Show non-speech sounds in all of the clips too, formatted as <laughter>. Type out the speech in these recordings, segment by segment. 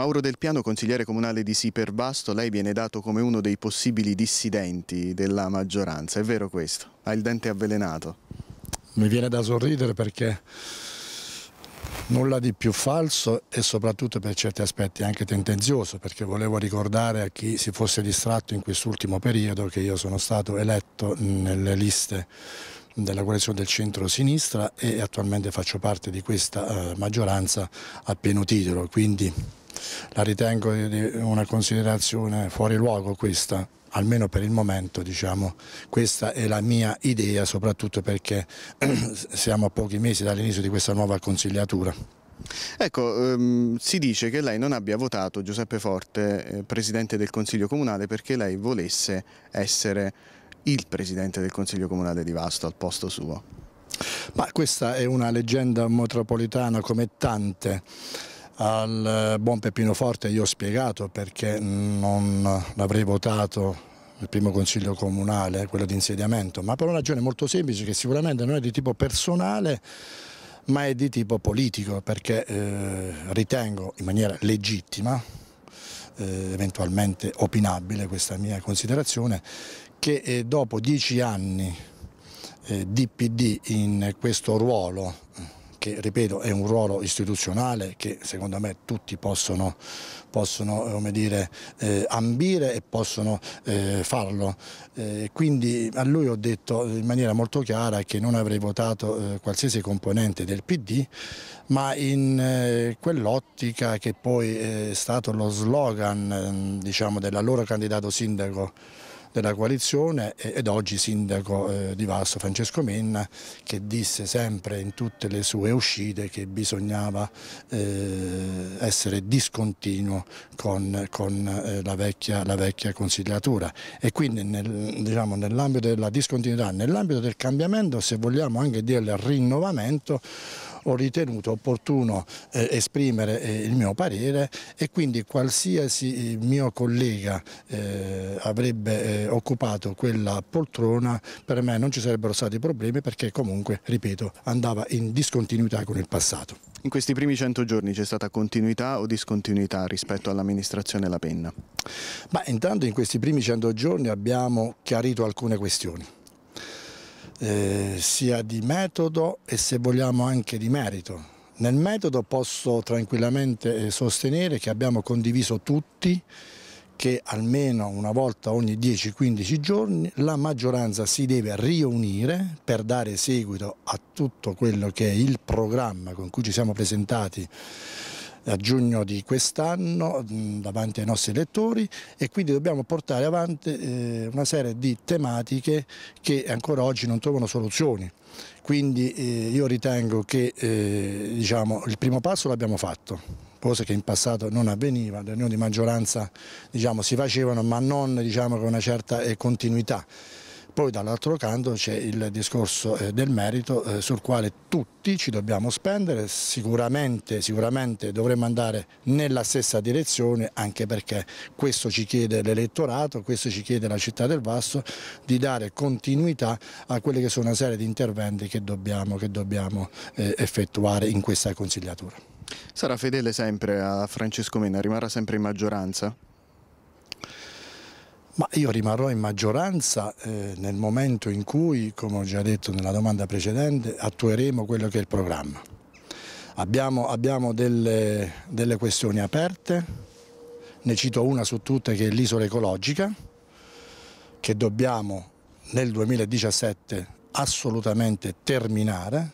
Mauro Del Piano, consigliere comunale di Siperbasto, lei viene dato come uno dei possibili dissidenti della maggioranza, è vero questo? Ha il dente avvelenato? Mi viene da sorridere perché nulla di più falso e soprattutto per certi aspetti anche tendenzioso perché volevo ricordare a chi si fosse distratto in quest'ultimo periodo che io sono stato eletto nelle liste della coalizione del centro-sinistra e attualmente faccio parte di questa eh, maggioranza a pieno titolo, quindi la ritengo una considerazione fuori luogo questa, almeno per il momento diciamo, questa è la mia idea, soprattutto perché <clears throat> siamo a pochi mesi dall'inizio di questa nuova consigliatura. Ecco, ehm, si dice che lei non abbia votato Giuseppe Forte, eh, Presidente del Consiglio Comunale, perché lei volesse essere il Presidente del Consiglio Comunale di Vasto al posto suo. Ma questa è una leggenda metropolitana come tante. Al eh, buon Peppino Forte io ho spiegato perché non l'avrei votato il primo consiglio comunale, eh, quello di insediamento, ma per una ragione molto semplice che sicuramente non è di tipo personale ma è di tipo politico perché eh, ritengo in maniera legittima, eh, eventualmente opinabile questa mia considerazione, che eh, dopo dieci anni eh, di PD in questo ruolo che ripeto è un ruolo istituzionale che secondo me tutti possono, possono eh, dire, eh, ambire e possono eh, farlo. Eh, quindi a lui ho detto in maniera molto chiara che non avrei votato eh, qualsiasi componente del PD, ma in eh, quell'ottica che poi è stato lo slogan ehm, diciamo, dell'allora candidato sindaco della coalizione ed oggi sindaco eh, di Vasto Francesco Menna che disse sempre in tutte le sue uscite che bisognava eh, essere discontinuo con, con eh, la, vecchia, la, vecchia, consigliatura e quindi nel, diciamo, nell'ambito della discontinuità, nell'ambito del cambiamento se vogliamo anche del rinnovamento ho ritenuto opportuno eh, esprimere eh, il mio parere e quindi qualsiasi eh, mio collega eh, avrebbe eh, occupato quella poltrona per me non ci sarebbero stati problemi perché comunque, ripeto, andava in discontinuità con il passato. In questi primi 100 giorni c'è stata continuità o discontinuità rispetto all'amministrazione La Penna? Ma intanto in questi primi 100 giorni abbiamo chiarito alcune questioni eh, sia di metodo e se vogliamo anche di merito. Nel metodo posso tranquillamente eh, sostenere che abbiamo condiviso tutti che almeno una volta ogni 10-15 giorni la maggioranza si deve riunire per dare seguito a tutto quello che è il programma con cui ci siamo presentati a giugno di quest'anno mm, davanti ai nostri elettori e quindi dobbiamo portare avanti eh, una serie di tematiche che ancora oggi non trovano soluzioni. Quindi eh, io ritengo che eh, diciamo, il primo passo l'abbiamo fatto, cosa che in passato non avveniva, le riunioni di maggioranza diciamo, si facevano ma non diciamo, con una certa continuità. Poi dall'altro canto c'è il discorso eh, del merito eh, sul quale tutti ci dobbiamo spendere, sicuramente, sicuramente dovremmo andare nella stessa direzione anche perché questo ci chiede l'elettorato, questo ci chiede la città del Vasto di dare continuità a quelle che sono una serie di interventi che dobbiamo, che dobbiamo eh, effettuare in questa consigliatura. Sarà fedele sempre a Francesco Mena, rimarrà sempre in maggioranza? Ma io rimarrò in maggioranza eh, nel momento in cui, come ho già detto nella domanda precedente, attueremo quello che è il programma. Abbiamo, abbiamo delle, delle questioni aperte, ne cito una su tutte che è l'isola ecologica, che dobbiamo nel 2017 assolutamente terminare,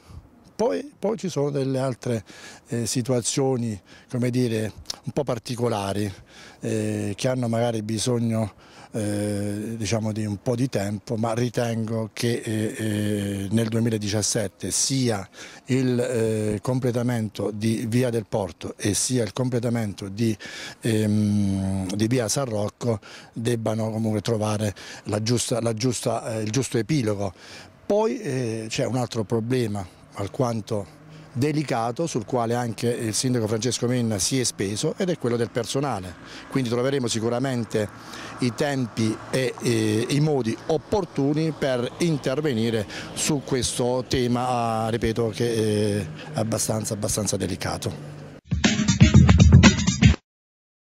poi, poi, ci sono delle altre eh, situazioni, come dire, un po' particolari, eh, che hanno magari bisogno eh, diciamo di un po' di tempo, ma ritengo che eh, eh nel 2017 sia il eh, completamento di Via del Porto e sia il completamento di, ehm, di Via San Rocco debbano comunque trovare la giusta, la giusta, eh, il giusto epilogo. Poi c'è un altro problema alquanto delicato sul quale anche il sindaco Francesco Menna si è speso ed è quello del personale. Quindi troveremo sicuramente i tempi e, e i modi opportuni per intervenire su questo tema, ah, ripeto, che è abbastanza, abbastanza delicato.